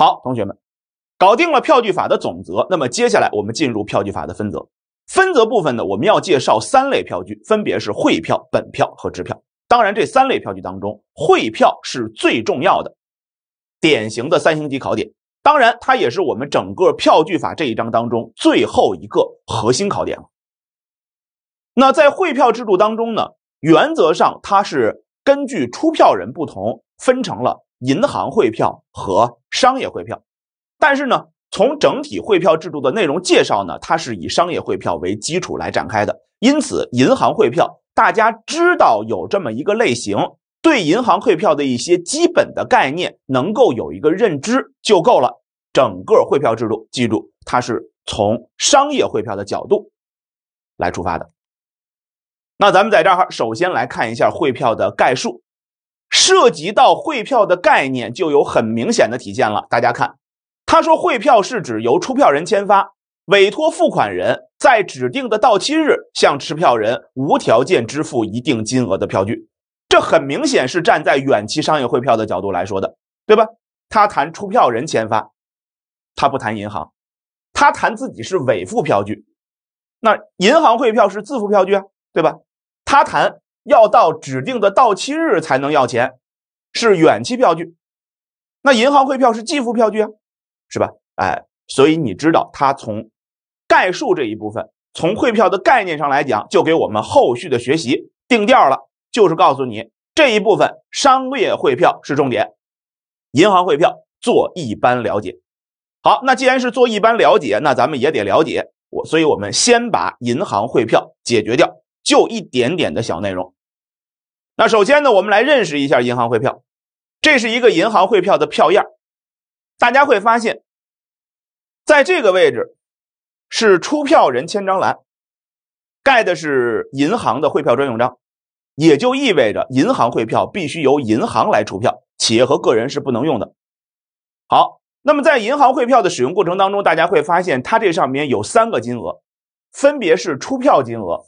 好，同学们，搞定了票据法的总则，那么接下来我们进入票据法的分则。分则部分呢，我们要介绍三类票据，分别是汇票、本票和支票。当然，这三类票据当中，汇票是最重要的，典型的三星级考点。当然，它也是我们整个票据法这一章当中最后一个核心考点了。那在汇票制度当中呢，原则上它是根据出票人不同分成了银行汇票和。商业汇票，但是呢，从整体汇票制度的内容介绍呢，它是以商业汇票为基础来展开的。因此，银行汇票大家知道有这么一个类型，对银行汇票的一些基本的概念能够有一个认知就够了。整个汇票制度，记住它是从商业汇票的角度来出发的。那咱们在这儿哈，首先来看一下汇票的概述。涉及到汇票的概念，就有很明显的体现了。大家看，他说汇票是指由出票人签发，委托付款人在指定的到期日向持票人无条件支付一定金额的票据。这很明显是站在远期商业汇票的角度来说的，对吧？他谈出票人签发，他不谈银行，他谈自己是委付票据。那银行汇票是自付票据啊，对吧？他谈。要到指定的到期日才能要钱，是远期票据，那银行汇票是即付票据啊，是吧？哎，所以你知道它从概述这一部分，从汇票的概念上来讲，就给我们后续的学习定调了，就是告诉你这一部分商业汇票是重点，银行汇票做一般了解。好，那既然是做一般了解，那咱们也得了解我，所以我们先把银行汇票解决掉，就一点点的小内容。那首先呢，我们来认识一下银行汇票。这是一个银行汇票的票样，大家会发现，在这个位置是出票人签章栏，盖的是银行的汇票专用章，也就意味着银行汇票必须由银行来出票，企业和个人是不能用的。好，那么在银行汇票的使用过程当中，大家会发现它这上面有三个金额，分别是出票金额、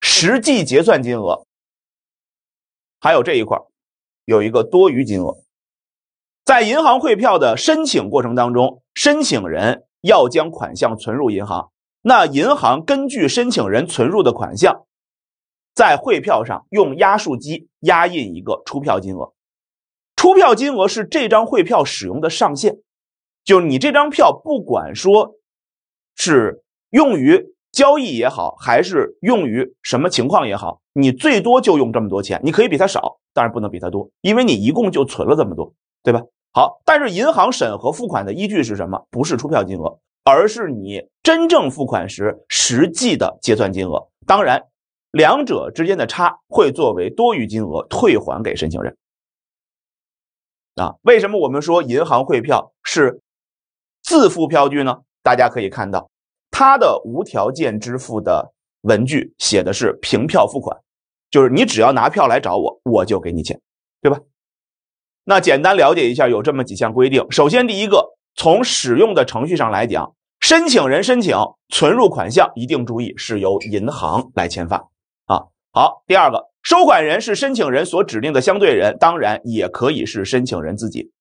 实际结算金额。还有这一块有一个多余金额，在银行汇票的申请过程当中，申请人要将款项存入银行，那银行根据申请人存入的款项，在汇票上用压数机压印一个出票金额，出票金额是这张汇票使用的上限，就你这张票不管说是用于。交易也好，还是用于什么情况也好，你最多就用这么多钱，你可以比它少，当然不能比它多，因为你一共就存了这么多，对吧？好，但是银行审核付款的依据是什么？不是出票金额，而是你真正付款时实际的结算金额。当然，两者之间的差会作为多余金额退还给申请人。啊，为什么我们说银行汇票是自付票据呢？大家可以看到。他的无条件支付的文具写的是凭票付款，就是你只要拿票来找我，我就给你钱，对吧？那简单了解一下，有这么几项规定。首先，第一个，从使用的程序上来讲，申请人申请存入款项，一定注意是由银行来签发啊。好，第二个，收款人是申请人所指定的相对人，当然也可以是申请人自己，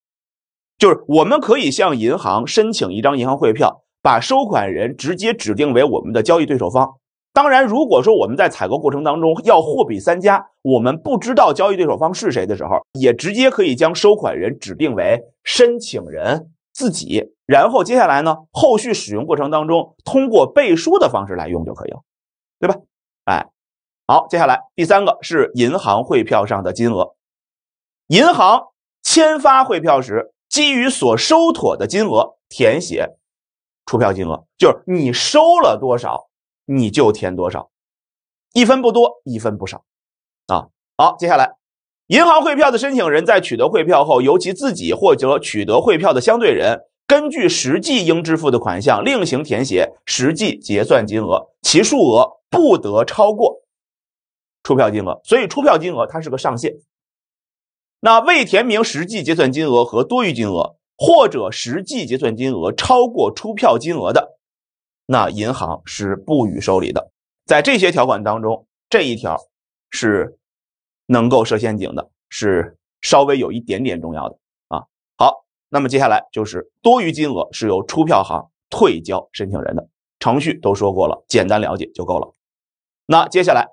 就是我们可以向银行申请一张银行汇票。把收款人直接指定为我们的交易对手方。当然，如果说我们在采购过程当中要货比三家，我们不知道交易对手方是谁的时候，也直接可以将收款人指定为申请人自己。然后接下来呢，后续使用过程当中，通过背书的方式来用就可以了，对吧？哎，好，接下来第三个是银行汇票上的金额。银行签发汇票时，基于所收妥的金额填写。出票金额就是你收了多少，你就填多少，一分不多，一分不少，啊，好，接下来，银行汇票的申请人在取得汇票后，由其自己或者取得汇票的相对人，根据实际应支付的款项另行填写实际结算金额，其数额不得超过出票金额。所以出票金额它是个上限。那未填明实际结算金额和多余金额。或者实际结算金额超过出票金额的，那银行是不予受理的。在这些条款当中，这一条是能够设陷阱的，是稍微有一点点重要的啊。好，那么接下来就是多余金额是由出票行退交申请人的，程序都说过了，简单了解就够了。那接下来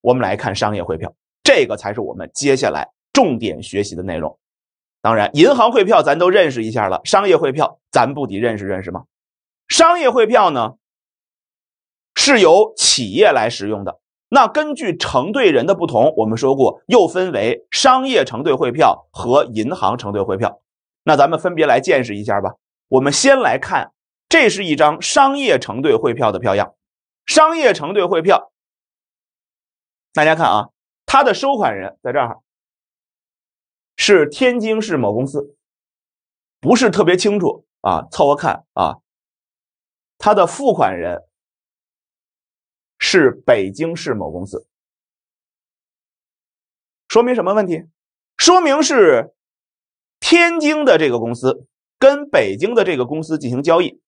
我们来看商业汇票，这个才是我们接下来重点学习的内容。当然，银行汇票咱都认识一下了，商业汇票咱不得认识认识吗？商业汇票呢，是由企业来使用的。那根据承兑人的不同，我们说过又分为商业承兑汇票和银行承兑汇票。那咱们分别来见识一下吧。我们先来看，这是一张商业承兑汇票的票样。商业承兑汇票，大家看啊，它的收款人在这儿。是天津市某公司，不是特别清楚啊，凑合看啊。他的付款人是北京市某公司，说明什么问题？说明是天津的这个公司跟北京的这个公司进行交易，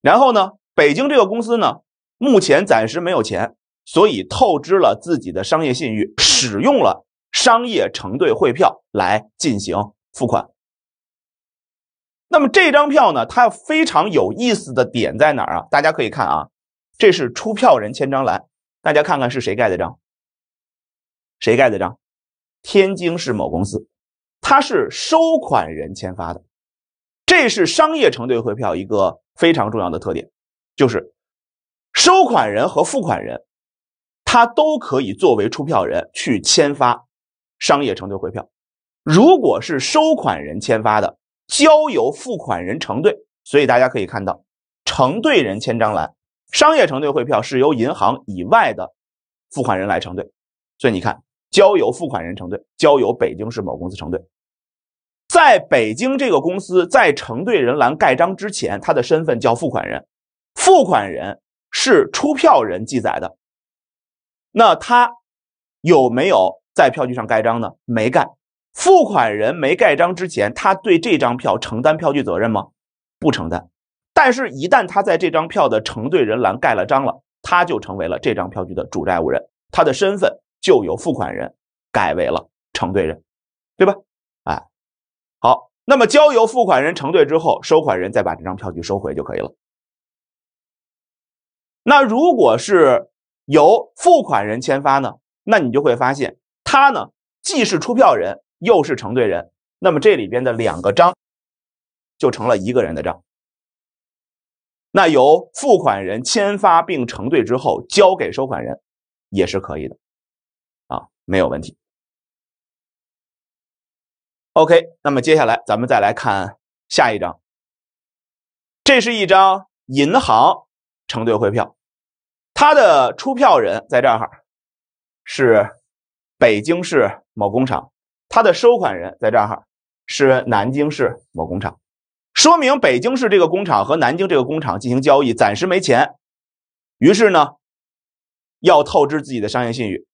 然后呢，北京这个公司呢，目前暂时没有钱，所以透支了自己的商业信誉，使用了。商业承兑汇票来进行付款。那么这张票呢？它非常有意思的点在哪儿啊？大家可以看啊，这是出票人签章栏，大家看看是谁盖的章？谁盖的章？天津市某公司，它是收款人签发的。这是商业承兑汇票一个非常重要的特点，就是收款人和付款人，他都可以作为出票人去签发。商业承兑汇票，如果是收款人签发的，交由付款人承兑。所以大家可以看到，承兑人签章栏，商业承兑汇票是由银行以外的付款人来承兑。所以你看，交由付款人承兑，交由北京市某公司承兑。在北京这个公司，在承兑人栏盖章之前，他的身份叫付款人。付款人是出票人记载的，那他有没有？在票据上盖章呢？没盖，付款人没盖章之前，他对这张票承担票据责任吗？不承担。但是，一旦他在这张票的承兑人栏盖了章了，他就成为了这张票据的主债务人，他的身份就由付款人改为了承兑人，对吧？哎，好，那么交由付款人承兑之后，收款人再把这张票据收回就可以了。那如果是由付款人签发呢？那你就会发现。他呢，既是出票人又是承兑人，那么这里边的两个章，就成了一个人的章。那由付款人签发并承兑之后交给收款人，也是可以的，啊，没有问题。OK，那么接下来咱们再来看下一张，这是一张银行承兑汇票，它的出票人在这儿是。北京市某工厂，它的收款人在这儿，是南京市某工厂，说明北京市这个工厂和南京这个工厂进行交易，暂时没钱，于是呢，要透支自己的商业信誉。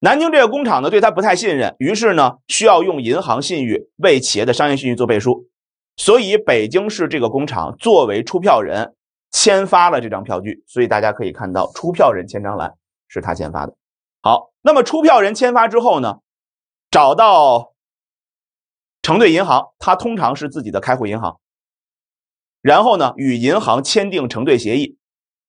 南京这个工厂呢，对他不太信任，于是呢，需要用银行信誉为企业的商业信誉做背书。所以，北京市这个工厂作为出票人签发了这张票据，所以大家可以看到，出票人签章栏是他签发的。好，那么出票人签发之后呢，找到承兑银行，他通常是自己的开户银行。然后呢，与银行签订承兑协议，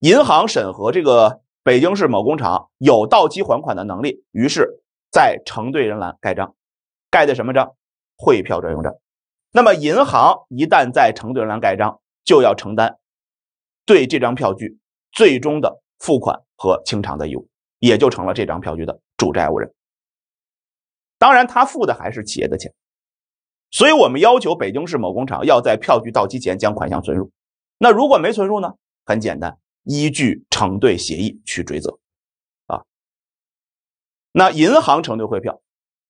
银行审核这个北京市某工厂有到期还款的能力，于是在承兑人栏盖章，盖的什么章？汇票专用章。那么银行一旦在承兑人栏盖章，就要承担对这张票据最终的付款和清偿的义务。也就成了这张票据的主债务人。当然，他付的还是企业的钱，所以我们要求北京市某工厂要在票据到期前将款项存入。那如果没存入呢？很简单，依据承兑协议去追责，啊。那银行承兑汇票，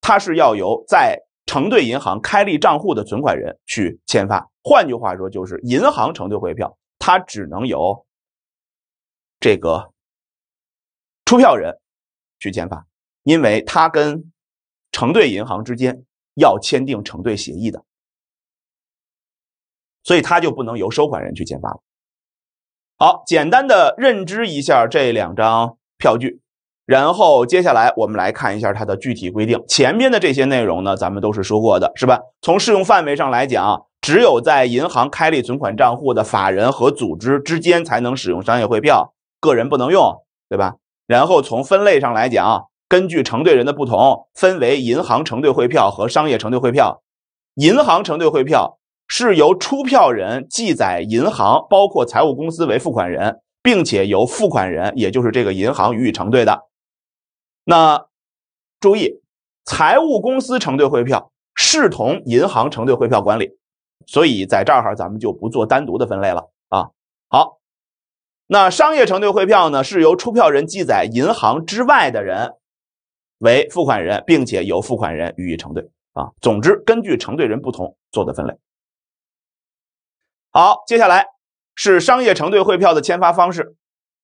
它是要由在承兑银行开立账户的存款人去签发。换句话说，就是银行承兑汇票，它只能由这个。出票人去签发，因为他跟承兑银行之间要签订承兑协议的，所以他就不能由收款人去签发了。好，简单的认知一下这两张票据，然后接下来我们来看一下它的具体规定。前面的这些内容呢，咱们都是说过的是吧？从适用范围上来讲，只有在银行开立存款账户的法人和组织之间才能使用商业汇票，个人不能用，对吧？然后从分类上来讲，根据承兑人的不同，分为银行承兑汇票和商业承兑汇票。银行承兑汇票是由出票人记载银行（包括财务公司）为付款人，并且由付款人，也就是这个银行予以承兑的。那注意，财务公司承兑汇票视同银行承兑汇票管理，所以在这儿哈，咱们就不做单独的分类了啊。好。那商业承兑汇票呢，是由出票人记载银行之外的人为付款人，并且由付款人予以承兑啊。总之，根据承兑人不同做的分类。好，接下来是商业承兑汇票的签发方式，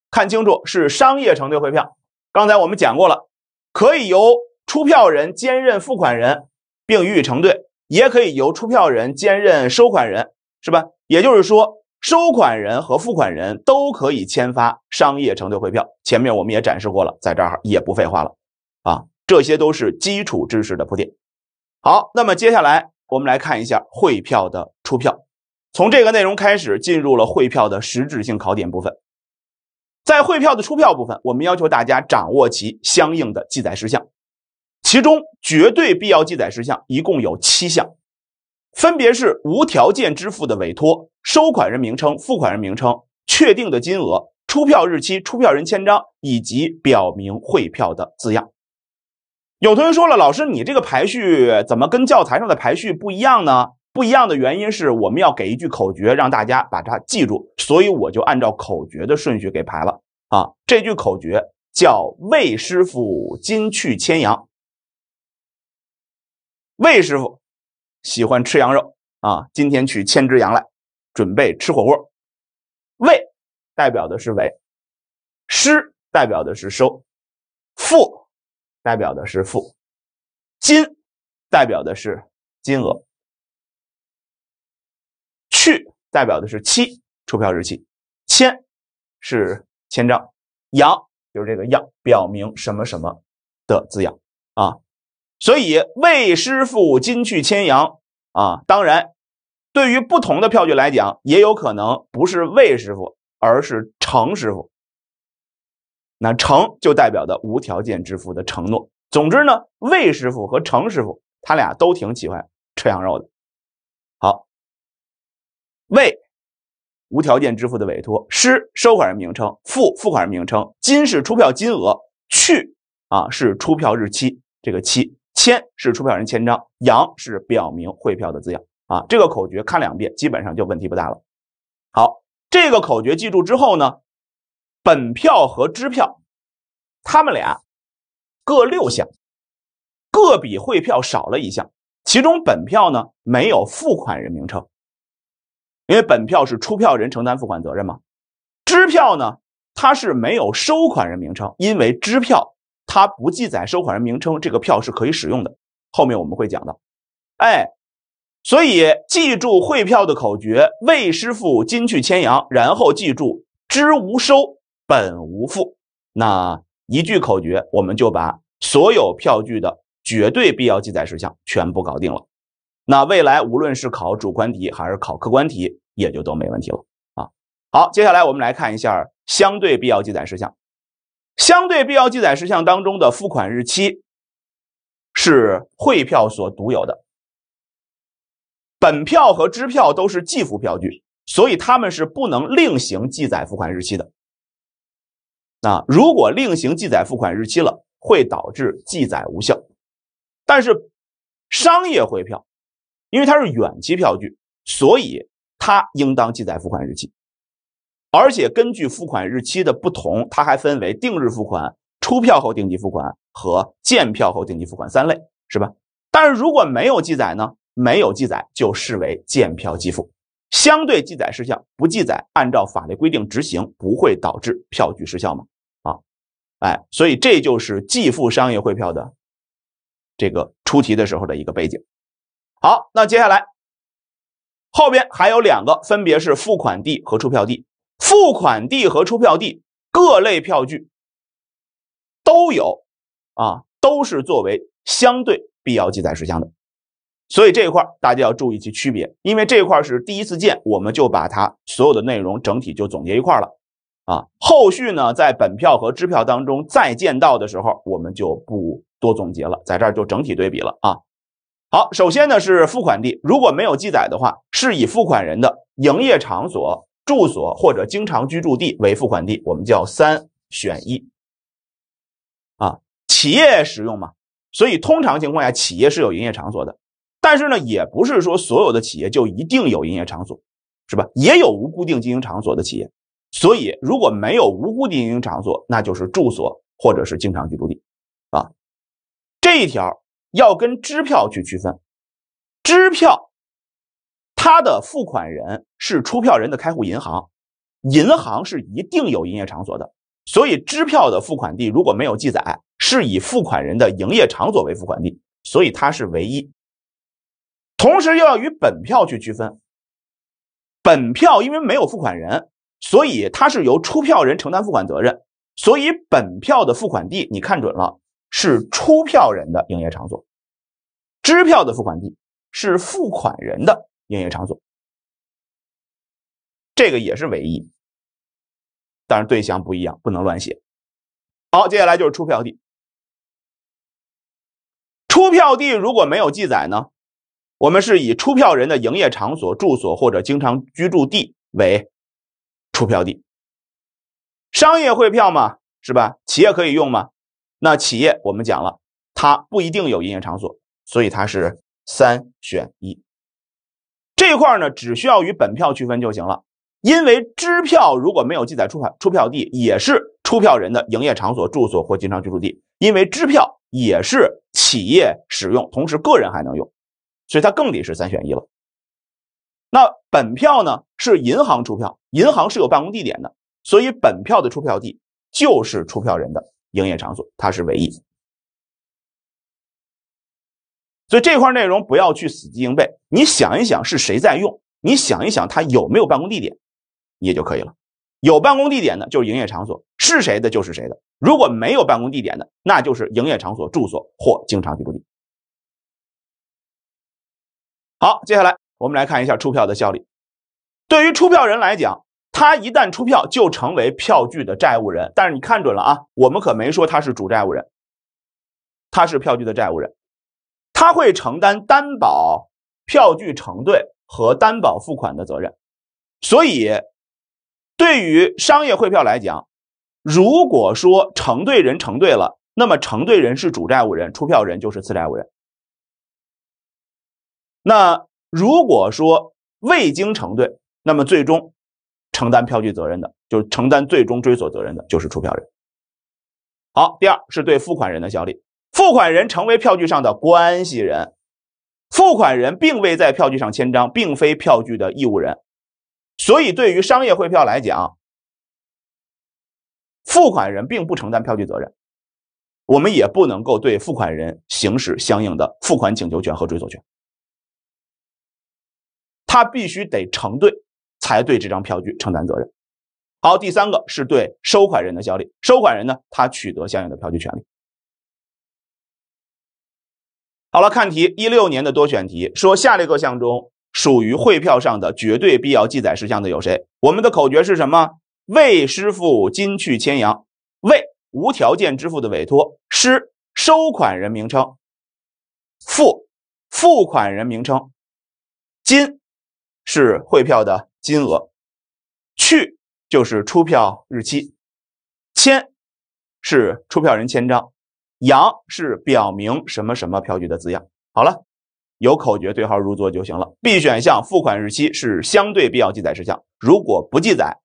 看清楚是商业承兑汇票。刚才我们讲过了，可以由出票人兼任付款人并予以承兑，也可以由出票人兼任收款人，是吧？也就是说。收款人和付款人都可以签发商业承兑汇票。前面我们也展示过了，在这儿也不废话了，啊，这些都是基础知识的铺垫。好，那么接下来我们来看一下汇票的出票，从这个内容开始进入了汇票的实质性考点部分。在汇票的出票部分，我们要求大家掌握其相应的记载事项，其中绝对必要记载事项一共有七项，分别是无条件支付的委托。收款人名称、付款人名称、确定的金额、出票日期、出票人签章以及表明汇票的字样。有同学说了，老师，你这个排序怎么跟教材上的排序不一样呢？不一样的原因是我们要给一句口诀，让大家把它记住，所以我就按照口诀的顺序给排了。啊，这句口诀叫“魏师傅今去千羊”。魏师傅喜欢吃羊肉啊，今天取千只羊来。准备吃火锅，未代表的是尾，失代表的是收，负代表的是负，金代表的是金额，去代表的是期出票日期，千是千张，阳就是这个样，表明什么什么的字样啊，所以未失负金去千羊啊，当然。对于不同的票据来讲，也有可能不是魏师傅，而是程师傅。那“程”就代表的无条件支付的承诺。总之呢，魏师傅和程师傅他俩都挺喜欢吃羊肉的。好，魏无条件支付的委托，是收款人名称，付付款人名称，金是出票金额，去啊是出票日期，这个期，签是出票人签章，羊是表明汇票的字样。啊，这个口诀看两遍，基本上就问题不大了。好，这个口诀记住之后呢，本票和支票，他们俩各六项，各比汇票少了一项。其中本票呢没有付款人名称，因为本票是出票人承担付款责任嘛。支票呢，它是没有收款人名称，因为支票它不记载收款人名称，这个票是可以使用的。后面我们会讲到，哎。所以记住汇票的口诀“魏师傅金去牵羊”，然后记住“知无收本无付”那一句口诀，我们就把所有票据的绝对必要记载事项全部搞定了。那未来无论是考主观题还是考客观题，也就都没问题了啊！好，接下来我们来看一下相对必要记载事项。相对必要记载事项当中的付款日期是汇票所独有的。本票和支票都是计付票据，所以他们是不能另行记载付款日期的。那如果另行记载付款日期了，会导致记载无效。但是商业汇票，因为它是远期票据，所以它应当记载付款日期。而且根据付款日期的不同，它还分为定日付款、出票后定期付款和见票后定期付款三类，是吧？但是如果没有记载呢？没有记载就视为见票即付，相对记载事项不记载，按照法律规定执行，不会导致票据失效吗？啊，哎，所以这就是继付商业汇票的这个出题的时候的一个背景。好，那接下来后边还有两个，分别是付款地和出票地。付款地和出票地各类票据都有啊，都是作为相对必要记载事项的。所以这一块大家要注意其区别，因为这一块是第一次见，我们就把它所有的内容整体就总结一块了，啊，后续呢在本票和支票当中再见到的时候，我们就不多总结了，在这儿就整体对比了啊。好，首先呢是付款地，如果没有记载的话，是以付款人的营业场所、住所或者经常居住地为付款地，我们叫三选一。啊，企业使用嘛，所以通常情况下企业是有营业场所的。但是呢，也不是说所有的企业就一定有营业场所，是吧？也有无固定经营场所的企业。所以，如果没有无固定经营场所，那就是住所或者是经常居住地啊。这一条要跟支票去区分。支票它的付款人是出票人的开户银行，银行是一定有营业场所的。所以，支票的付款地如果没有记载，是以付款人的营业场所为付款地。所以，它是唯一。同时又要与本票去区分，本票因为没有付款人，所以它是由出票人承担付款责任，所以本票的付款地你看准了是出票人的营业场所，支票的付款地是付款人的营业场所，这个也是唯一，但是对象不一样，不能乱写。好，接下来就是出票地，出票地如果没有记载呢？我们是以出票人的营业场所、住所或者经常居住地为出票地。商业汇票嘛，是吧？企业可以用吗？那企业我们讲了，它不一定有营业场所，所以它是三选一。这块儿呢，只需要与本票区分就行了。因为支票如果没有记载出票出票地，也是出票人的营业场所、住所或经常居住地。因为支票也是企业使用，同时个人还能用。所以它更得是三选一了。那本票呢？是银行出票，银行是有办公地点的，所以本票的出票地就是出票人的营业场所，它是唯一。所以这块内容不要去死记硬背，你想一想是谁在用，你想一想他有没有办公地点，也就可以了。有办公地点的，就是营业场所，是谁的就是谁的；如果没有办公地点的，那就是营业场所住所或经常居住地。好，接下来我们来看一下出票的效力。对于出票人来讲，他一旦出票就成为票据的债务人。但是你看准了啊，我们可没说他是主债务人，他是票据的债务人，他会承担担保票据承兑和担保付款的责任。所以，对于商业汇票来讲，如果说承兑人承兑了，那么承兑人是主债务人，出票人就是次债务人。那如果说未经承兑，那么最终承担票据责任的，就是承担最终追索责任的，就是出票人。好，第二是对付款人的效力。付款人成为票据上的关系人，付款人并未在票据上签章，并非票据的义务人，所以对于商业汇票来讲，付款人并不承担票据责任，我们也不能够对付款人行使相应的付款请求权和追索权。他必须得承兑，才对这张票据承担责任。好，第三个是对收款人的效力，收款人呢，他取得相应的票据权利。好了，看题，一六年的多选题，说下列各项中属于汇票上的绝对必要记载事项的有谁？我们的口诀是什么？未支付，金去牵羊，未无条件支付的委托，失收款人名称，付付款人名称，金。是汇票的金额，去就是出票日期，签是出票人签章，扬是表明什么什么票据的字样。好了，有口诀，对号入座就行了。B 选项付款日期是相对必要记载事项，如果不记载，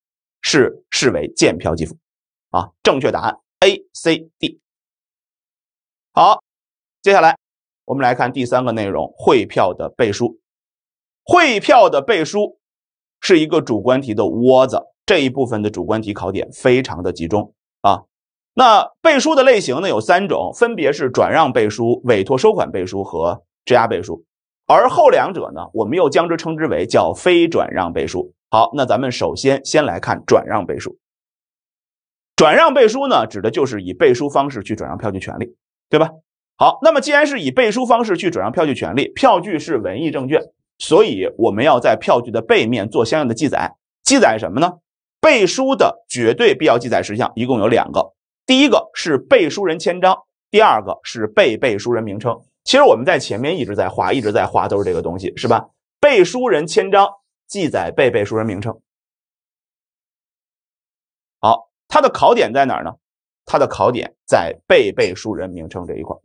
是视为见票即付。啊，正确答案 A、C、D。好，接下来我们来看第三个内容，汇票的背书。汇票的背书是一个主观题的窝子，这一部分的主观题考点非常的集中啊。那背书的类型呢有三种，分别是转让背书、委托收款背书和质押背书，而后两者呢，我们又将之称之为叫非转让背书。好，那咱们首先先来看转让背书。转让背书呢，指的就是以背书方式去转让票据权利，对吧？好，那么既然是以背书方式去转让票据权利，票据是文艺证券。所以我们要在票据的背面做相应的记载，记载什么呢？背书的绝对必要记载事项一共有两个，第一个是背书人签章，第二个是被背书人名称。其实我们在前面一直在画，一直在画都是这个东西，是吧？背书人签章记载背背书人名称。好，它的考点在哪儿呢？它的考点在背背书人名称这一块，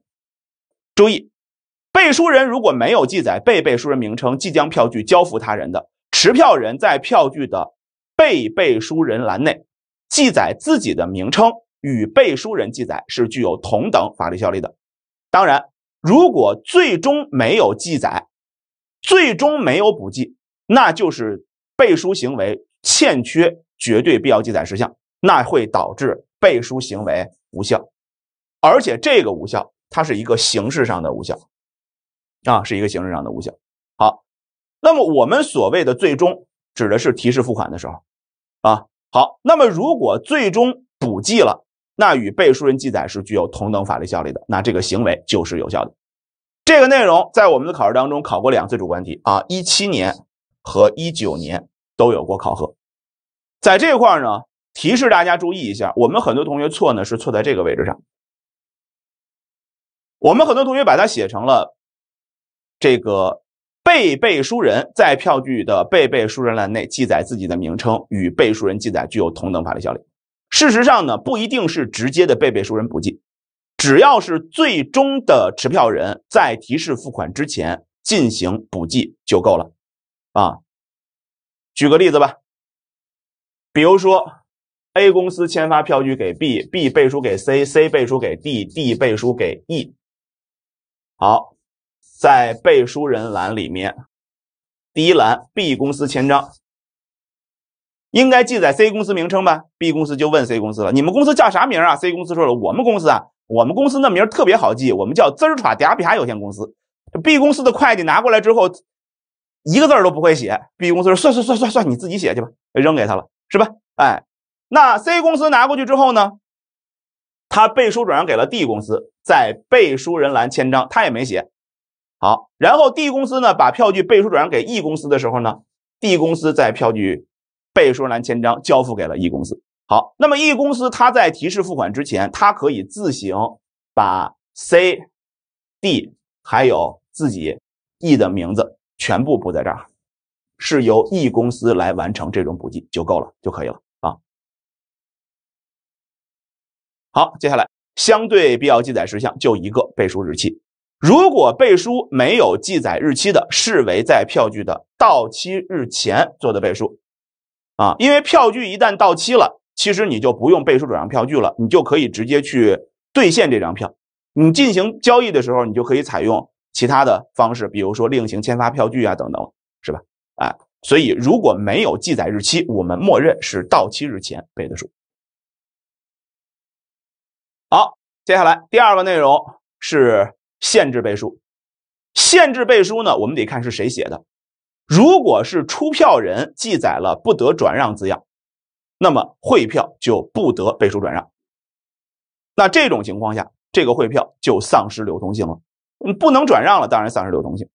注意。背书人如果没有记载被背书人名称，即将票据交付他人的持票人在票据的被背书人栏内记载自己的名称，与背书人记载是具有同等法律效力的。当然，如果最终没有记载，最终没有补记，那就是背书行为欠缺绝对必要记载事项，那会导致背书行为无效。而且，这个无效，它是一个形式上的无效。啊，是一个形式上的无效。好，那么我们所谓的最终指的是提示付款的时候，啊，好，那么如果最终补记了，那与背书人记载是具有同等法律效力的，那这个行为就是有效的。这个内容在我们的考试当中考过两次主观题啊，一七年和一九年都有过考核。在这块儿呢，提示大家注意一下，我们很多同学错呢是错在这个位置上，我们很多同学把它写成了。这个被背书人在票据的被背书人栏内记载自己的名称，与背书人记载具有同等法律效力。事实上呢，不一定是直接的被背书人补记，只要是最终的持票人在提示付款之前进行补记就够了。啊，举个例子吧，比如说 A 公司签发票据给 B，B 背书给 C，C 背书给 D，D 背书给 E，好。在背书人栏里面，第一栏 B 公司签章，应该记载 C 公司名称吧？B 公司就问 C 公司了：“你们公司叫啥名啊？”C 公司说了：“我们公司啊，我们公司的名特别好记，我们叫滋儿欻嗲皮哈有限公司。”这 B 公司的会计拿过来之后，一个字都不会写。B 公司说：“算算算算算，你自己写去吧，扔给他了，是吧？”哎，那 C 公司拿过去之后呢？他背书转让给了 D 公司，在背书人栏签章，他也没写。好，然后 D 公司呢把票据背书转让给 E 公司的时候呢，D 公司在票据背书栏签章交付给了 E 公司。好，那么 E 公司他在提示付款之前，他可以自行把 C、D 还有自己 E 的名字全部补在这儿，是由 E 公司来完成这种补记就够了就可以了啊。好，接下来相对必要记载事项就一个背书日期。如果背书没有记载日期的，视为在票据的到期日前做的背书，啊，因为票据一旦到期了，其实你就不用背书转让票据了，你就可以直接去兑现这张票。你进行交易的时候，你就可以采用其他的方式，比如说另行签发票据啊等等，是吧？哎，所以如果没有记载日期，我们默认是到期日前背的书。好，接下来第二个内容是。限制背书，限制背书呢？我们得看是谁写的。如果是出票人记载了“不得转让”字样，那么汇票就不得背书转让。那这种情况下，这个汇票就丧失流通性了。嗯，不能转让了，当然丧失流通性。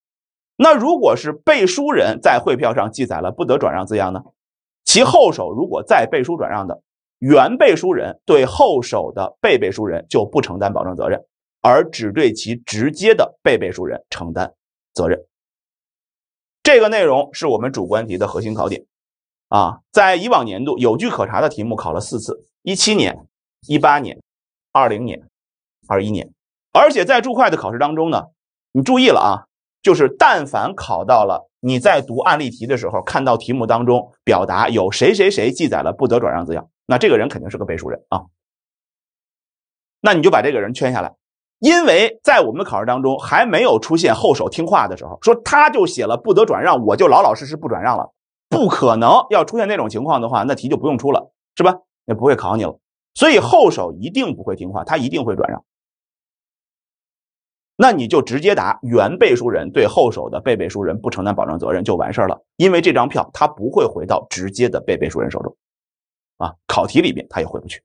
那如果是背书人在汇票上记载了“不得转让”字样呢？其后手如果再背书转让的，原背书人对后手的被背书人就不承担保证责任。而只对其直接的被背书人承担责任。这个内容是我们主观题的核心考点，啊，在以往年度有据可查的题目考了四次：一七年、一八年、二零年、二一年。而且在注会的考试当中呢，你注意了啊，就是但凡考到了你在读案例题的时候看到题目当中表达有谁谁谁记载了不得转让字样，那这个人肯定是个背书人啊，那你就把这个人圈下来。因为在我们的考试当中还没有出现后手听话的时候，说他就写了不得转让，我就老老实实不转让了，不可能要出现那种情况的话，那题就不用出了，是吧？也不会考你了，所以后手一定不会听话，他一定会转让。那你就直接答原背书人对后手的背背书人不承担保证责任就完事儿了，因为这张票他不会回到直接的背背书人手中，啊，考题里面他也回不去。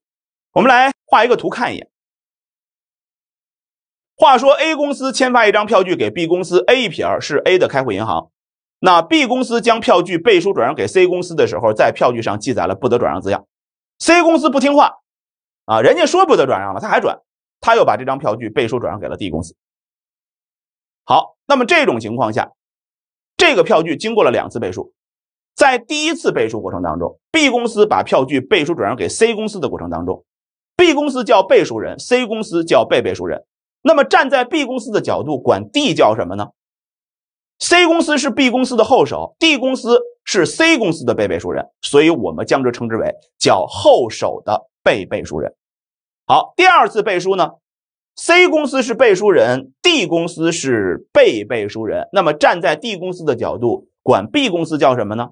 我们来画一个图看一眼。话说，A 公司签发一张票据给 B 公司，A 一撇是 A 的开户银行。那 B 公司将票据背书转让给 C 公司的时候，在票据上记载了“不得转让”字样。C 公司不听话啊，人家说不得转让了，他还转，他又把这张票据背书转让给了 D 公司。好，那么这种情况下，这个票据经过了两次背书。在第一次背书过程当中，B 公司把票据背书转让给 C 公司的过程当中，B 公司叫背书人，C 公司叫被背书人。那么站在 B 公司的角度，管 D 叫什么呢？C 公司是 B 公司的后手，D 公司是 C 公司的被背书人，所以我们将这称之为叫后手的被背书人。好，第二次背书呢？C 公司是背书人，D 公司是被背书人。那么站在 D 公司的角度，管 B 公司叫什么呢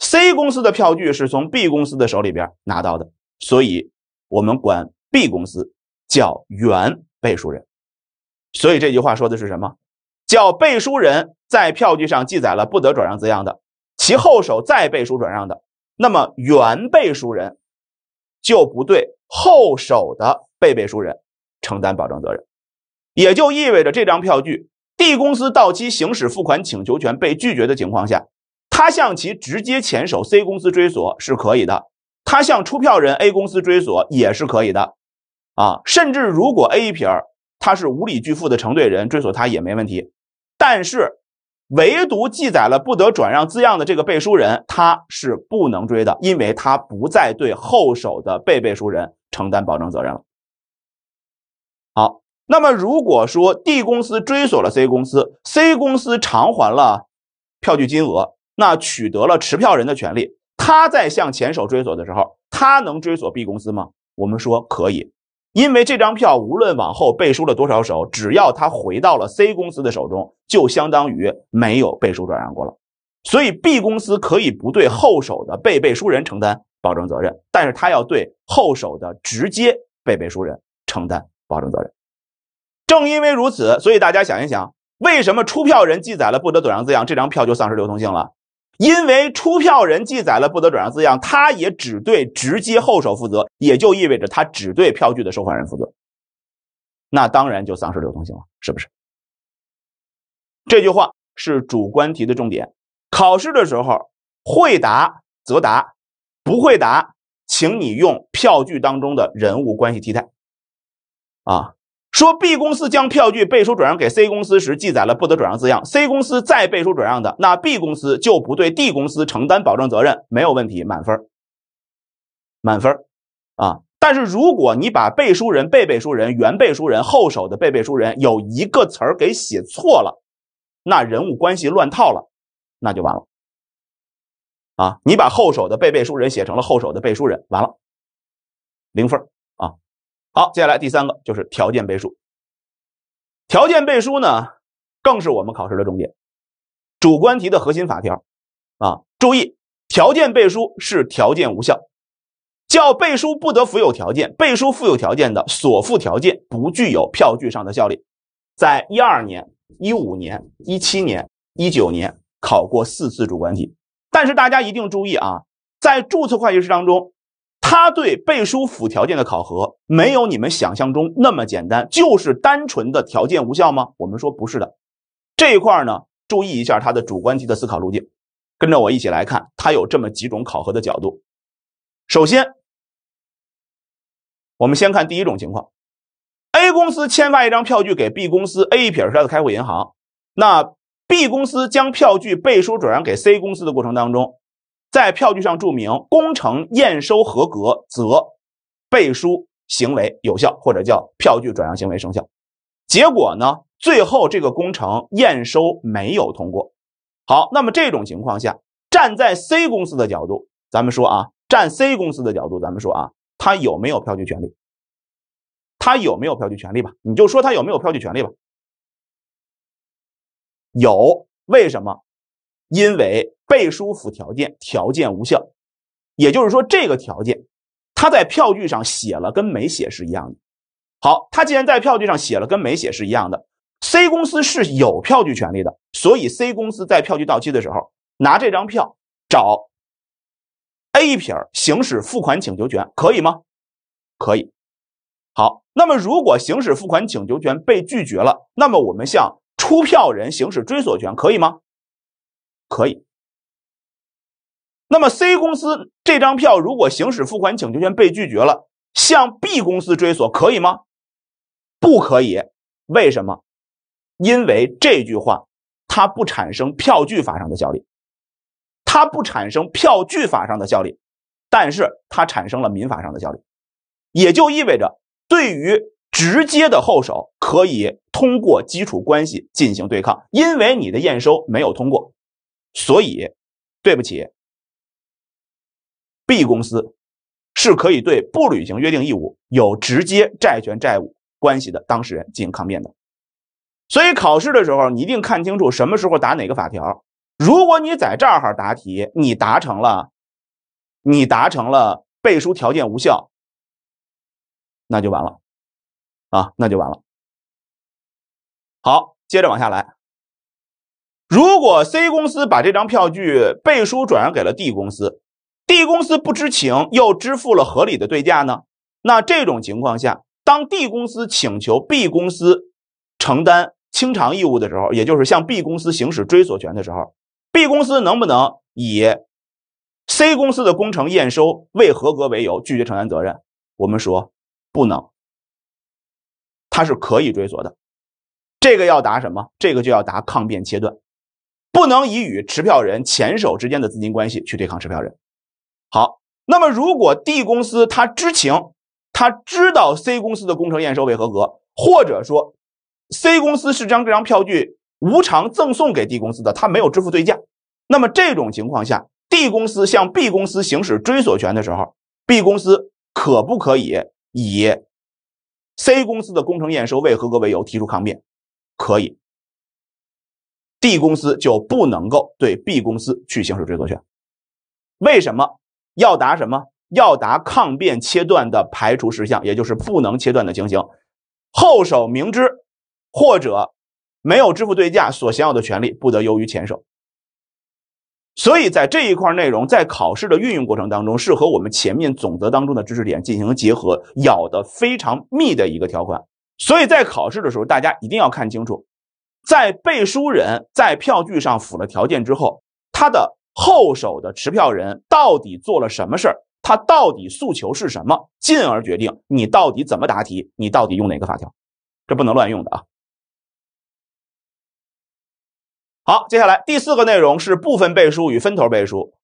？C 公司的票据是从 B 公司的手里边拿到的，所以我们管 B 公司叫原。背书人，所以这句话说的是什么？叫背书人在票据上记载了不得转让字样的，其后手再背书转让的，那么原背书人就不对后手的被背书人承担保证责任。也就意味着，这张票据 D 公司到期行使付款请求权被拒绝的情况下，他向其直接前手 C 公司追索是可以的，他向出票人 A 公司追索也是可以的。啊，甚至如果 A 撇儿他是无理拒付的承兑人，追索他也没问题。但是，唯独记载了不得转让字样的这个背书人，他是不能追的，因为他不再对后手的被背书人承担保证责任了。好，那么如果说 D 公司追索了 C 公司，C 公司偿还了票据金额，那取得了持票人的权利，他在向前手追索的时候，他能追索 B 公司吗？我们说可以。因为这张票无论往后背书了多少手，只要它回到了 C 公司的手中，就相当于没有背书转让过了。所以 B 公司可以不对后手的被背书人承担保证责任，但是他要对后手的直接被背书人承担保证责任。正因为如此，所以大家想一想，为什么出票人记载了不得转让字样，这张票就丧失流通性了？因为出票人记载了不得转让字样，他也只对直接后手负责，也就意味着他只对票据的收款人负责，那当然就丧失流通性了，是不是？这句话是主观题的重点，考试的时候会答则答，不会答，请你用票据当中的人物关系替代，啊。说 B 公司将票据背书转让给 C 公司时，记载了不得转让字样。C 公司再背书转让的，那 B 公司就不对 D 公司承担保证责任，没有问题，满分。满分，啊！但是如果你把背书人、被背书人、原背书人、后手的被背书人有一个词儿给写错了，那人物关系乱套了，那就完了。啊，你把后手的被背书人写成了后手的背书人，完了，零分。好，接下来第三个就是条件背书。条件背书呢，更是我们考试的重点，主观题的核心法条啊。注意，条件背书是条件无效，叫背书不得附有条件，背书附有条件的，所附条件不具有票据上的效力。在一二年、一五年、一七年、一九年考过四次主观题，但是大家一定注意啊，在注册会计师当中。他对背书附条件的考核没有你们想象中那么简单，就是单纯的条件无效吗？我们说不是的，这一块呢，注意一下他的主观题的思考路径，跟着我一起来看，他有这么几种考核的角度。首先，我们先看第一种情况：A 公司签发一张票据给 B 公司，A 一撇是他的开户银行，那 B 公司将票据背书转让给 C 公司的过程当中。在票据上注明工程验收合格，则背书行为有效，或者叫票据转让行为生效。结果呢？最后这个工程验收没有通过。好，那么这种情况下，站在 C 公司的角度，咱们说啊，站 C 公司的角度，咱们说啊，他有没有票据权利？他有没有票据权利吧？你就说他有没有票据权利吧？有，为什么？因为背书附条件，条件无效，也就是说，这个条件，他在票据上写了跟没写是一样的。好，他既然在票据上写了跟没写是一样的，C 公司是有票据权利的，所以 C 公司在票据到期的时候拿这张票找 A 撇行使付款请求权可以吗？可以。好，那么如果行使付款请求权被拒绝了，那么我们向出票人行使追索权可以吗？可以。那么，C 公司这张票如果行使付款请求权被拒绝了，向 B 公司追索可以吗？不可以。为什么？因为这句话它不产生票据法上的效力，它不产生票据法上的效力，但是它产生了民法上的效力，也就意味着对于直接的后手可以通过基础关系进行对抗，因为你的验收没有通过。所以，对不起，B 公司是可以对不履行约定义务有直接债权债务关系的当事人进行抗辩的。所以考试的时候，你一定看清楚什么时候答哪个法条。如果你在这儿哈答题，你达成了，你达成了背书条件无效，那就完了，啊，那就完了。好，接着往下来。如果 C 公司把这张票据背书转让给了 D 公司，D 公司不知情又支付了合理的对价呢？那这种情况下，当 D 公司请求 B 公司承担清偿义务的时候，也就是向 B 公司行使追索权的时候，B 公司能不能以 C 公司的工程验收未合格为由拒绝承担责任？我们说不能，它是可以追索的。这个要答什么？这个就要答抗辩切断。不能以与持票人前手之间的资金关系去对抗持票人。好，那么如果 D 公司他知情，他知道 C 公司的工程验收未合格，或者说 C 公司是将这张票据无偿赠送给 D 公司的，他没有支付对价，那么这种情况下，D 公司向 B 公司行使追索权的时候，B 公司可不可以以 C 公司的工程验收未合格为由提出抗辩？可以。D 公司就不能够对 B 公司去行使追索权，为什么要答什么？要答抗辩切断的排除事项，也就是不能切断的情形。后手明知或者没有支付对价所享有的权利不得优于前手。所以在这一块内容在考试的运用过程当中，是和我们前面总则当中的知识点进行结合，咬的非常密的一个条款。所以在考试的时候，大家一定要看清楚。在背书人在票据上附了条件之后，他的后手的持票人到底做了什么事儿？他到底诉求是什么？进而决定你到底怎么答题，你到底用哪个法条？这不能乱用的啊。好，接下来第四个内容是部分背书与分头背书，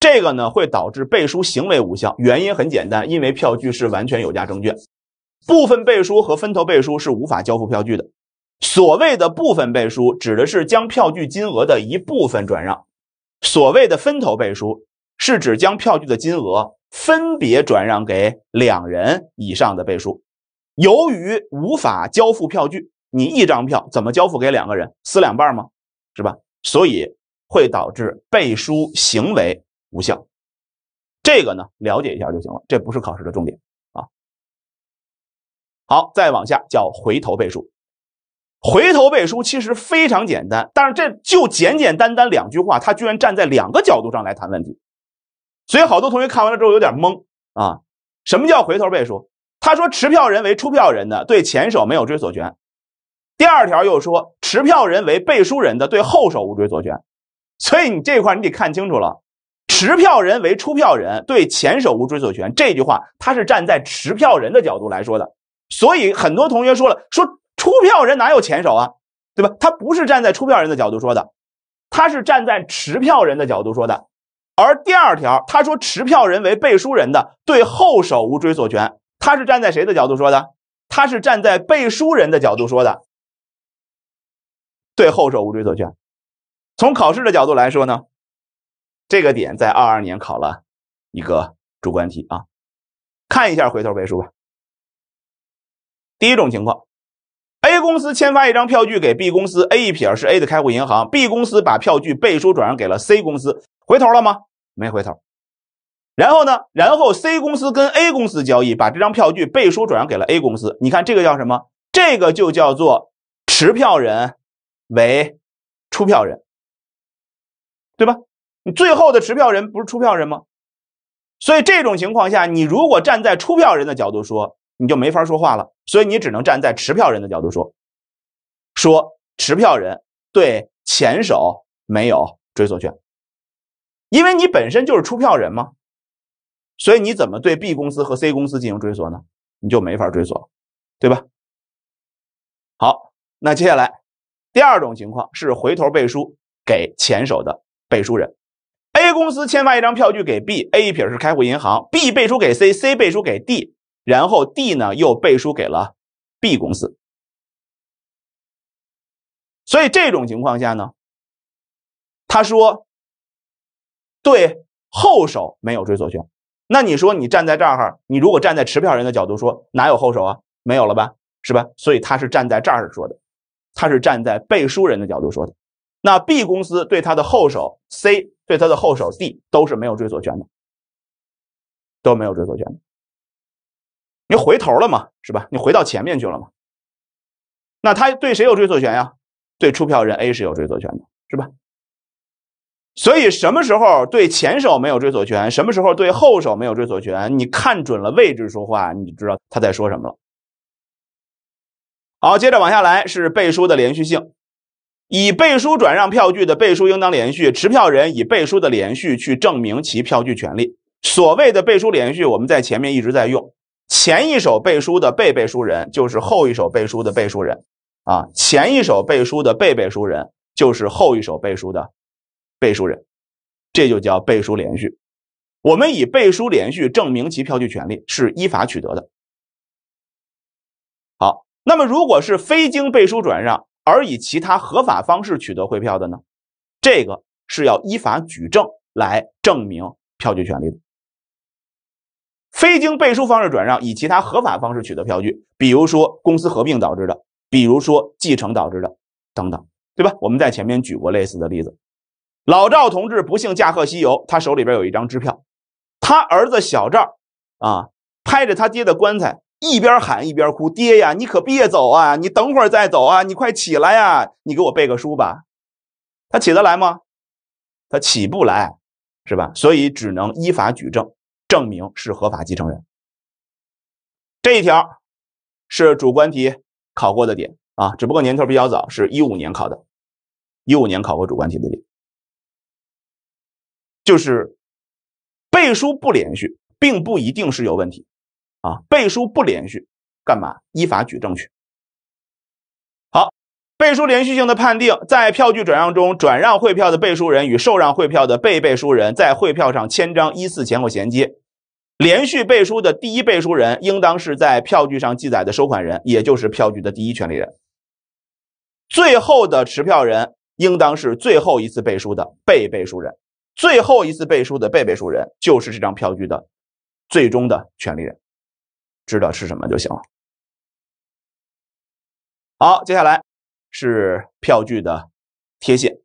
这个呢会导致背书行为无效，原因很简单，因为票据是完全有价证券，部分背书和分头背书是无法交付票据的。所谓的部分背书，指的是将票据金额的一部分转让；所谓的分头背书，是指将票据的金额分别转让给两人以上的背书。由于无法交付票据，你一张票怎么交付给两个人？撕两半吗？是吧？所以会导致背书行为无效。这个呢，了解一下就行了，这不是考试的重点啊。好，再往下叫回头背书。回头背书其实非常简单，但是这就简简单单两句话，他居然站在两个角度上来谈问题，所以好多同学看完了之后有点懵啊！什么叫回头背书？他说持票人为出票人的，对前手没有追索权；第二条又说持票人为背书人的，对后手无追索权。所以你这块你得看清楚了，持票人为出票人对前手无追索权这句话，他是站在持票人的角度来说的。所以很多同学说了说。出票人哪有前手啊，对吧？他不是站在出票人的角度说的，他是站在持票人的角度说的。而第二条，他说持票人为背书人的，对后手无追索权，他是站在谁的角度说的？他是站在背书人的角度说的。对后手无追索权。从考试的角度来说呢，这个点在二二年考了一个主观题啊，看一下回头背书吧。第一种情况。公司签发一张票据给 B 公司，A 一撇是 A 的开户银行，B 公司把票据背书转让给了 C 公司，回头了吗？没回头。然后呢？然后 C 公司跟 A 公司交易，把这张票据背书转让给了 A 公司。你看这个叫什么？这个就叫做持票人为出票人，对吧？你最后的持票人不是出票人吗？所以这种情况下，你如果站在出票人的角度说。你就没法说话了，所以你只能站在持票人的角度说，说持票人对前手没有追索权，因为你本身就是出票人嘛，所以你怎么对 B 公司和 C 公司进行追索呢？你就没法追索，对吧？好，那接下来第二种情况是回头背书给前手的背书人，A 公司签发一张票据给 B，A 一撇是开户银行，B 背书给 C，C 背书给 D。然后 D 呢又背书给了 B 公司，所以这种情况下呢，他说对后手没有追索权。那你说你站在这儿，你如果站在持票人的角度说，哪有后手啊？没有了吧，是吧？所以他是站在这儿说的，他是站在背书人的角度说的。那 B 公司对他的后手 C，对他的后手 D 都是没有追索权的，都没有追索权的。你回头了嘛，是吧？你回到前面去了嘛？那他对谁有追索权呀？对出票人 A 是有追索权的，是吧？所以什么时候对前手没有追索权，什么时候对后手没有追索权？你看准了位置说话，你就知道他在说什么了。好，接着往下来是背书的连续性，以背书转让票据的背书应当连续，持票人以背书的连续去证明其票据权利。所谓的背书连续，我们在前面一直在用。前一手背书的被背书人就是后一手背书的背书人，啊，前一手背书的被背书人就是后一手背书的背书人，这就叫背书连续。我们以背书连续证明其票据权利是依法取得的。好，那么如果是非经背书转让而以其他合法方式取得汇票的呢？这个是要依法举证来证明票据权利的。非经背书方式转让，以其他合法方式取得票据，比如说公司合并导致的，比如说继承导致的，等等，对吧？我们在前面举过类似的例子。老赵同志不幸驾鹤西游，他手里边有一张支票，他儿子小赵啊，拍着他爹的棺材，一边喊一边哭：“爹呀，你可别走啊！你等会儿再走啊！你快起来呀！你给我背个书吧。”他起得来吗？他起不来，是吧？所以只能依法举证。证明是合法继承人，这一条是主观题考过的点啊，只不过年头比较早，是一五年考的，一五年考过主观题的点，就是背书不连续，并不一定是有问题啊。背书不连续，干嘛依法举证去？好，背书连续性的判定，在票据转让中，转让汇票的背书人与受让汇票的被背书人在汇票上签章依次前后衔接。连续背书的第一背书人应当是在票据上记载的收款人，也就是票据的第一权利人。最后的持票人应当是最后一次背书的被背书人，最后一次背书的被背书人就是这张票据的最终的权利人，知道是什么就行了。好，接下来是票据的贴现。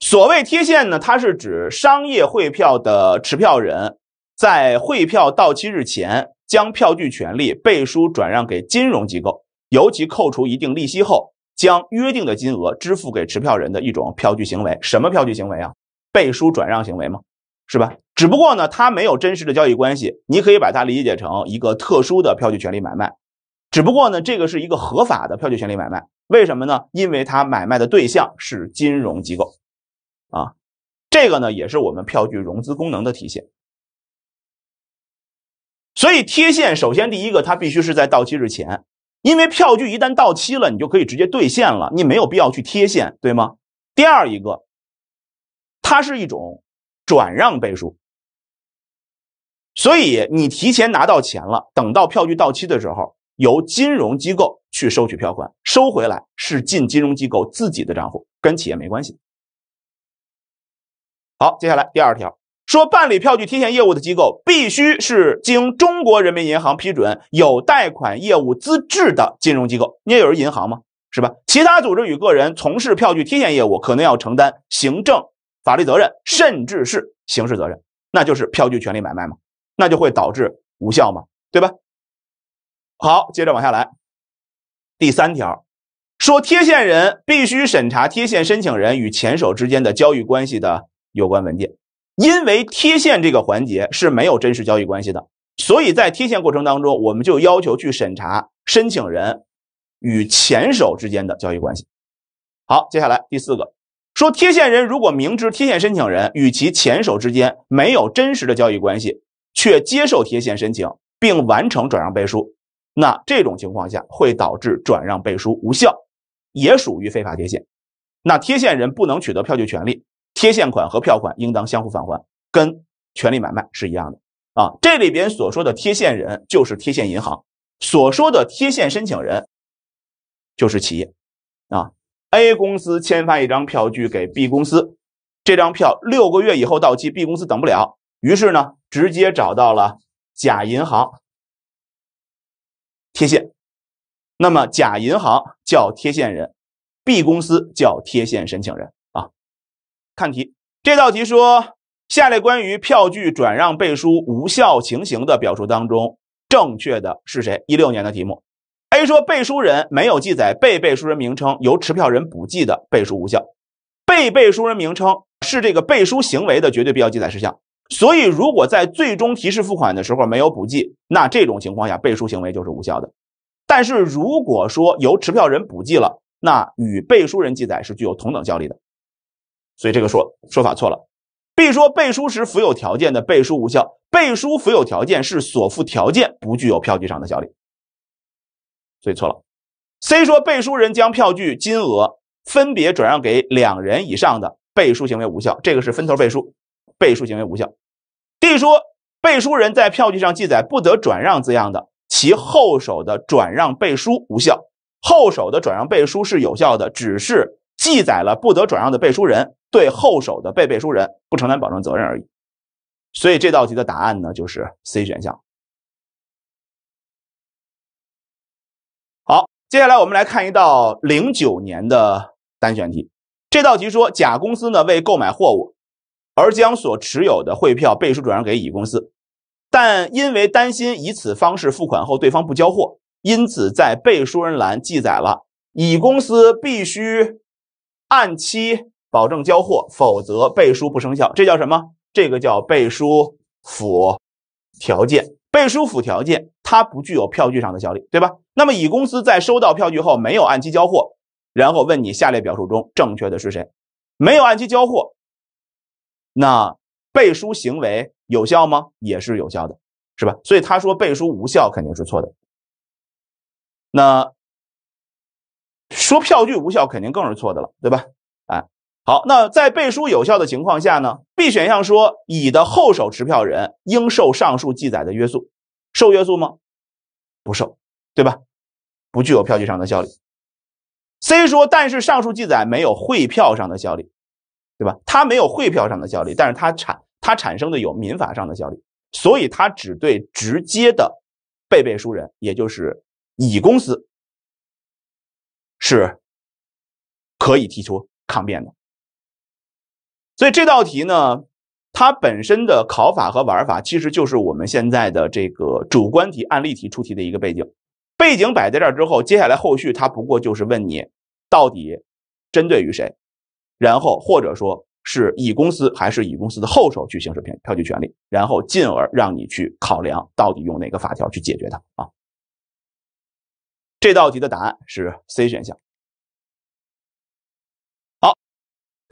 所谓贴现呢，它是指商业汇票的持票人。在汇票到期日前，将票据权利背书转让给金融机构，由其扣除一定利息后，将约定的金额支付给持票人的一种票据行为，什么票据行为啊？背书转让行为吗？是吧？只不过呢，它没有真实的交易关系，你可以把它理解成一个特殊的票据权利买卖。只不过呢，这个是一个合法的票据权利买卖，为什么呢？因为它买卖的对象是金融机构，啊，这个呢，也是我们票据融资功能的体现。所以贴现，首先第一个，它必须是在到期日前，因为票据一旦到期了，你就可以直接兑现了，你没有必要去贴现，对吗？第二一个，它是一种转让倍数，所以你提前拿到钱了，等到票据到期的时候，由金融机构去收取票款，收回来是进金融机构自己的账户，跟企业没关系。好，接下来第二条。说办理票据贴现业务的机构必须是经中国人民银行批准、有贷款业务资质的金融机构。你也有人银行吗？是吧？其他组织与个人从事票据贴现业务，可能要承担行政法律责任，甚至是刑事责任。那就是票据权利买卖嘛，那就会导致无效嘛，对吧？好，接着往下来，第三条，说贴现人必须审查贴现申请人与前手之间的交易关系的有关文件。因为贴现这个环节是没有真实交易关系的，所以在贴现过程当中，我们就要求去审查申请人与前手之间的交易关系。好，接下来第四个，说贴现人如果明知贴现申请人与其前手之间没有真实的交易关系，却接受贴现申请并完成转让背书，那这种情况下会导致转让背书无效，也属于非法贴现。那贴现人不能取得票据权利。贴现款和票款应当相互返还，跟权利买卖是一样的啊。这里边所说的贴现人就是贴现银行，所说的贴现申请人就是企业啊。A 公司签发一张票据给 B 公司，这张票六个月以后到期，B 公司等不了，于是呢直接找到了甲银行贴现，那么甲银行叫贴现人，B 公司叫贴现申请人。看题，这道题说，下列关于票据转让背书无效情形的表述当中，正确的是谁？一六年的题目，A 说背书人没有记载被背书人名称，由持票人补记的背书无效。被背书人名称是这个背书行为的绝对必要记载事项，所以如果在最终提示付款的时候没有补记，那这种情况下背书行为就是无效的。但是如果说由持票人补记了，那与背书人记载是具有同等效力的。所以这个说说法错了。B 说背书时附有条件的背书无效，背书附有条件是所附条件不具有票据上的效力，所以错了。C 说背书人将票据金额分别转让给两人以上的背书行为无效，这个是分头背书，背书行为无效。D 说背书人在票据上记载不得转让字样的，其后手的转让背书无效，后手的转让背书是有效的，只是记载了不得转让的背书人。对后手的被背书人不承担保证责任而已，所以这道题的答案呢就是 C 选项。好，接下来我们来看一道零九年的单选题。这道题说，甲公司呢为购买货物而将所持有的汇票背书转让给乙公司，但因为担心以此方式付款后对方不交货，因此在背书人栏记载了乙公司必须按期。保证交货，否则背书不生效。这叫什么？这个叫背书附条件。背书附条件，它不具有票据上的效力，对吧？那么乙公司在收到票据后没有按期交货，然后问你下列表述中正确的是谁？没有按期交货，那背书行为有效吗？也是有效的，是吧？所以他说背书无效肯定是错的。那说票据无效肯定更是错的了，对吧？好，那在背书有效的情况下呢？B 选项说，乙的后手持票人应受上述记载的约束，受约束吗？不受，对吧？不具有票据上的效力。C 说，但是上述记载没有汇票上的效力，对吧？它没有汇票上的效力，但是它产它产生的有民法上的效力，所以它只对直接的被背书人，也就是乙公司，是可以提出抗辩的。所以这道题呢，它本身的考法和玩法，其实就是我们现在的这个主观题案例题出题的一个背景。背景摆在这儿之后，接下来后续它不过就是问你到底针对于谁，然后或者说是乙公司还是乙公司的后手去行使票票据权利，然后进而让你去考量到底用哪个法条去解决它啊。这道题的答案是 C 选项。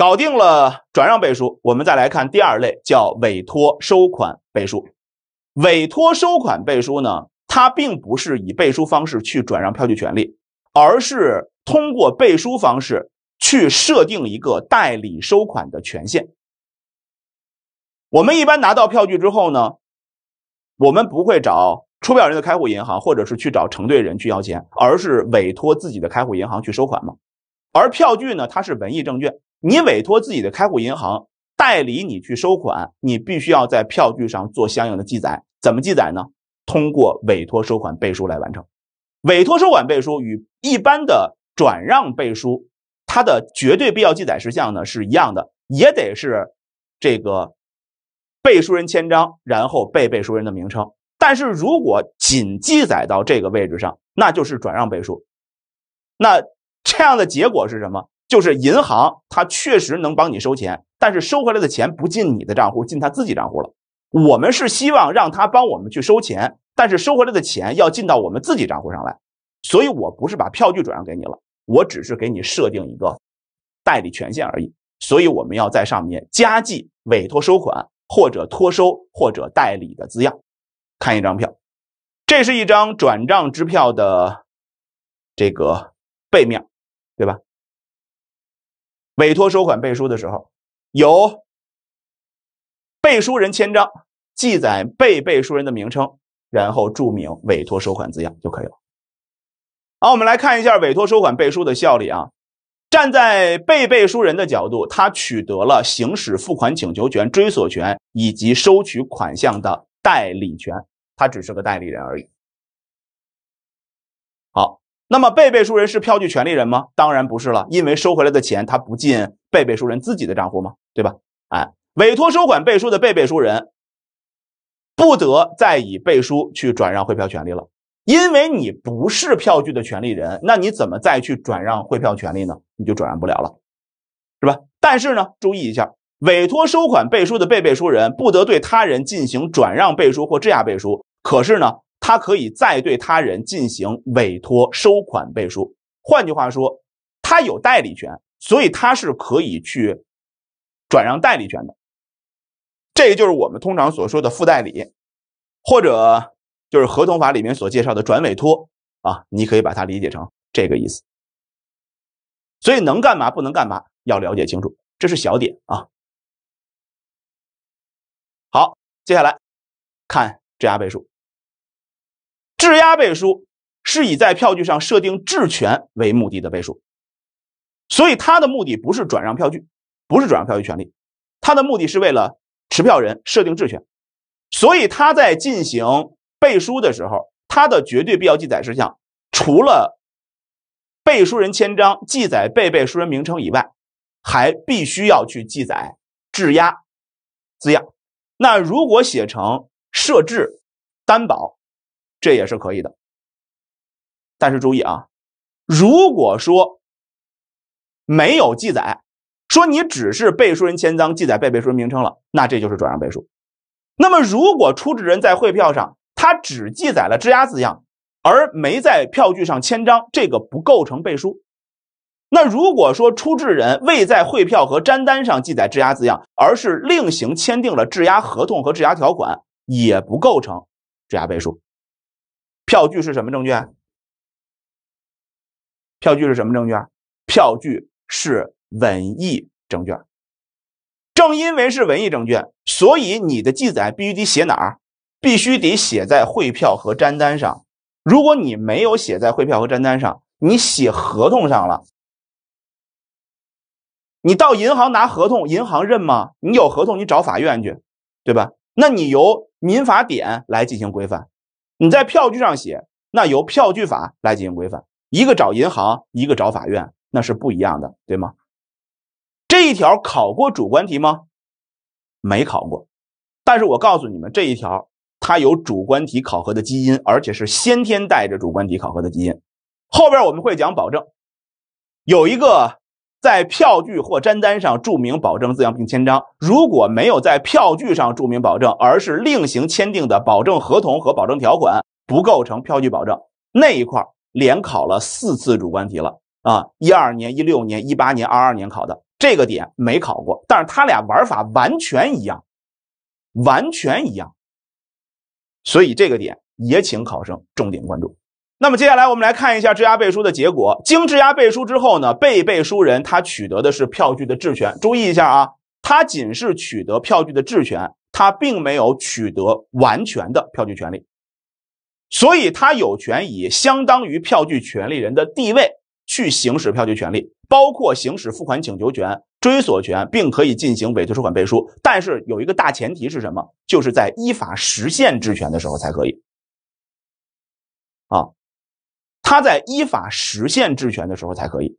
搞定了转让背书，我们再来看第二类，叫委托收款背书。委托收款背书呢，它并不是以背书方式去转让票据权利，而是通过背书方式去设定一个代理收款的权限。我们一般拿到票据之后呢，我们不会找出票人的开户银行，或者是去找承兑人去要钱，而是委托自己的开户银行去收款嘛。而票据呢，它是文艺证券。你委托自己的开户银行代理你去收款，你必须要在票据上做相应的记载。怎么记载呢？通过委托收款背书来完成。委托收款背书与一般的转让背书，它的绝对必要记载事项呢是一样的，也得是这个背书人签章，然后被背书人的名称。但是如果仅记载到这个位置上，那就是转让背书。那这样的结果是什么？就是银行，它确实能帮你收钱，但是收回来的钱不进你的账户，进他自己账户了。我们是希望让他帮我们去收钱，但是收回来的钱要进到我们自己账户上来。所以，我不是把票据转让给你了，我只是给你设定一个代理权限而已。所以，我们要在上面加记委托收款或者托收或者代理的字样。看一张票，这是一张转账支票的这个背面，对吧？委托收款背书的时候，由背书人签章，记载被背书人的名称，然后注明委托收款字样就可以了。好，我们来看一下委托收款背书的效力啊。站在被背书人的角度，他取得了行使付款请求权、追索权以及收取款项的代理权，他只是个代理人而已。那么被背书人是票据权利人吗？当然不是了，因为收回来的钱他不进被背书人自己的账户吗？对吧？哎，委托收款背书的被背书人不得再以背书去转让汇票权利了，因为你不是票据的权利人，那你怎么再去转让汇票权利呢？你就转让不了了，是吧？但是呢，注意一下，委托收款背书的被背书人不得对他人进行转让背书或质押背书，可是呢？他可以再对他人进行委托收款背书，换句话说，他有代理权，所以他是可以去转让代理权的。这个就是我们通常所说的附代理，或者就是合同法里面所介绍的转委托啊，你可以把它理解成这个意思。所以能干嘛，不能干嘛，要了解清楚，这是小点啊。好，接下来看质押背书。质押背书是以在票据上设定质权为目的的背书，所以它的目的不是转让票据，不是转让票据权利，它的目的是为了持票人设定质权，所以他在进行背书的时候，他的绝对必要记载事项，除了背书人签章、记载被背书人名称以外，还必须要去记载质押字样。那如果写成设置担保，这也是可以的，但是注意啊，如果说没有记载，说你只是背书人签章记载背背书名称了，那这就是转让背书。那么，如果出质人在汇票上他只记载了质押字样，而没在票据上签章，这个不构成背书。那如果说出质人未在汇票和粘单上记载质押字样，而是另行签订了质押合同和质押条款，也不构成质押背书。票据是什么证据？票据是什么证据？票据是文艺证券。正因为是文艺证券，所以你的记载必须得写哪儿？必须得写在汇票和粘单上。如果你没有写在汇票和粘单上，你写合同上了，你到银行拿合同，银行认吗？你有合同，你找法院去，对吧？那你由民法典来进行规范。你在票据上写，那由票据法来进行规范，一个找银行，一个找法院，那是不一样的，对吗？这一条考过主观题吗？没考过，但是我告诉你们，这一条它有主观题考核的基因，而且是先天带着主观题考核的基因。后边我们会讲保证，有一个。在票据或粘单上注明保证字样并签章，如果没有在票据上注明保证，而是另行签订的保证合同和保证条款，不构成票据保证那一块儿，连考了四次主观题了啊！一二年、一六年、一八年、二二年考的这个点没考过，但是他俩玩法完全一样，完全一样，所以这个点也请考生重点关注。那么接下来我们来看一下质押背书的结果。经质押背书之后呢，被背书人他取得的是票据的质权。注意一下啊，他仅是取得票据的质权，他并没有取得完全的票据权利。所以他有权以相当于票据权利人的地位去行使票据权利，包括行使付款请求权、追索权，并可以进行委托收款背书。但是有一个大前提是什么？就是在依法实现质权的时候才可以。啊。他在依法实现质权的时候才可以。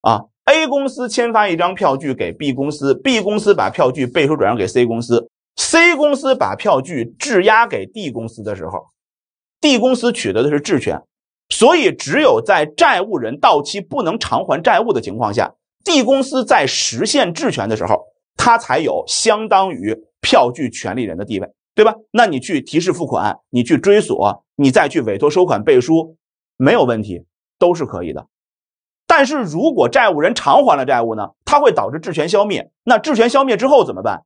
啊，A 公司签发一张票据给 B 公司，B 公司把票据背书转让给 C 公司，C 公司把票据质押给 D 公司的时候，D 公司取得的是质权，所以只有在债务人到期不能偿还债务的情况下，D 公司在实现质权的时候，他才有相当于票据权利人的地位，对吧？那你去提示付款，你去追索，你再去委托收款背书。没有问题，都是可以的。但是如果债务人偿还了债务呢？它会导致质权消灭。那质权消灭之后怎么办？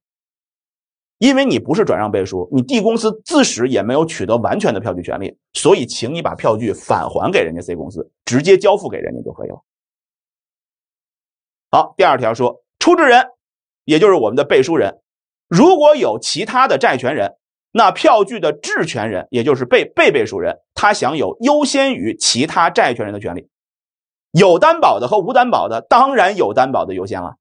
因为你不是转让背书，你 D 公司自始也没有取得完全的票据权利，所以，请你把票据返还给人家 C 公司，直接交付给人家就可以了。好，第二条说，出质人，也就是我们的背书人，如果有其他的债权人。那票据的质权人，也就是被被背书人，他享有优先于其他债权人的权利。有担保的和无担保的，当然有担保的优先了，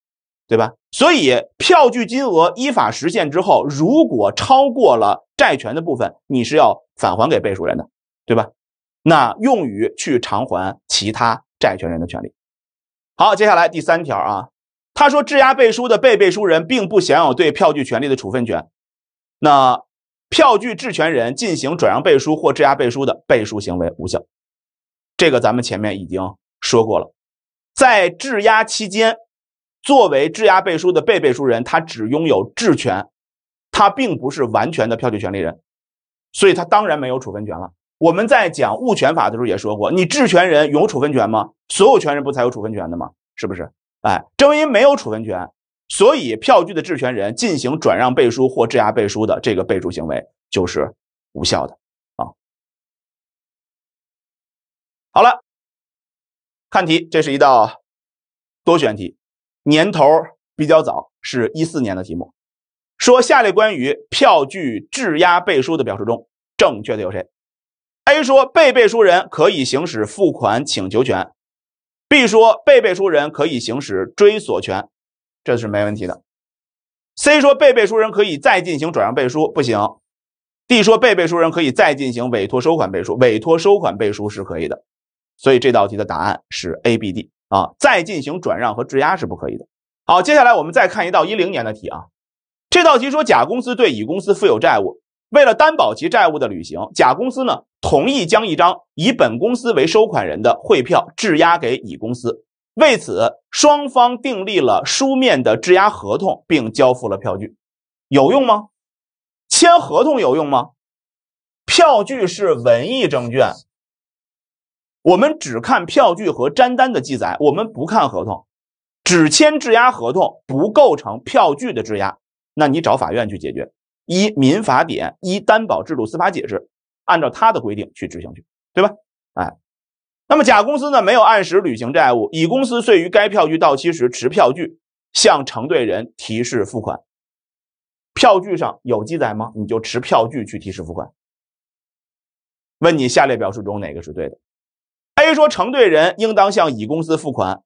对吧？所以票据金额依法实现之后，如果超过了债权的部分，你是要返还给背书人的，对吧？那用于去偿还其他债权人的权利。好，接下来第三条啊，他说质押背书的被背书人并不享有对票据权利的处分权，那。票据质权人进行转让背书或质押背书的背书行为无效，这个咱们前面已经说过了。在质押期间，作为质押背书的被背书人，他只拥有质权，他并不是完全的票据权利人，所以他当然没有处分权了。我们在讲物权法的时候也说过，你质权人有处分权吗？所有权人不才有处分权的吗？是不是？哎，正因为没有处分权。所以，票据的质权人进行转让背书或质押背书的这个背书行为就是无效的啊。好了，看题，这是一道多选题，年头比较早，是一四年的题目。说下列关于票据质押背书的表述中，正确的有谁？A 说被背书人可以行使付款请求权；B 说被背书人可以行使追索权。这是没问题的。C 说被背书人可以再进行转让背书，不行。D 说被背书人可以再进行委托收款背书，委托收款背书是可以的。所以这道题的答案是 A、B、D 啊。再进行转让和质押是不可以的。好，接下来我们再看一道一零年的题啊。这道题说甲公司对乙公司负有债务，为了担保其债务的履行，甲公司呢同意将一张以本公司为收款人的汇票质押给乙公司。为此，双方订立了书面的质押合同，并交付了票据，有用吗？签合同有用吗？票据是文艺证券，我们只看票据和粘单的记载，我们不看合同，只签质押合同不构成票据的质押，那你找法院去解决。依《民法典》依担保制度司法解释，按照他的规定去执行去，对吧？哎。那么，甲公司呢没有按时履行债务，乙公司遂于该票据到期时持票据向承兑人提示付款。票据上有记载吗？你就持票据去提示付款。问你下列表述中哪个是对的？A 说承兑人应当向乙公司付款，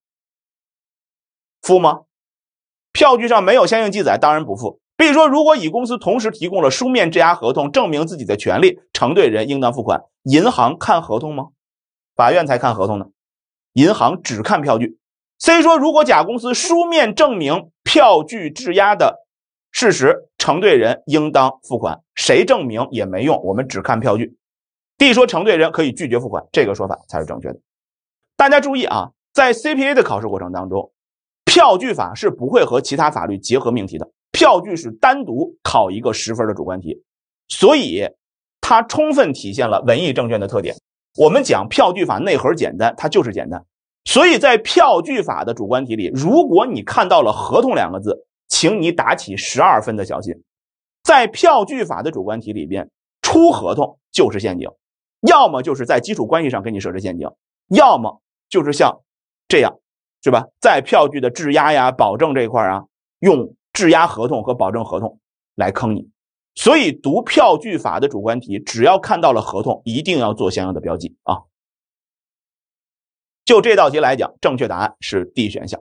付吗？票据上没有相应记载，当然不付。B 说如果乙公司同时提供了书面质押合同证明自己的权利，承兑人应当付款。银行看合同吗？法院才看合同呢，银行只看票据。C 说，如果甲公司书面证明票据质押的事实，承兑人应当付款，谁证明也没用，我们只看票据。D 说，承兑人可以拒绝付款，这个说法才是正确的。大家注意啊，在 CPA 的考试过程当中，票据法是不会和其他法律结合命题的，票据是单独考一个十分的主观题，所以它充分体现了文艺证券的特点。我们讲票据法内核简单，它就是简单。所以在票据法的主观题里，如果你看到了合同两个字，请你打起十二分的小心。在票据法的主观题里边，出合同就是陷阱，要么就是在基础关系上给你设置陷阱，要么就是像这样，是吧？在票据的质押呀、保证这一块啊，用质押合同和保证合同来坑你。所以，读票据法的主观题，只要看到了合同，一定要做相应的标记啊。就这道题来讲，正确答案是 D 选项。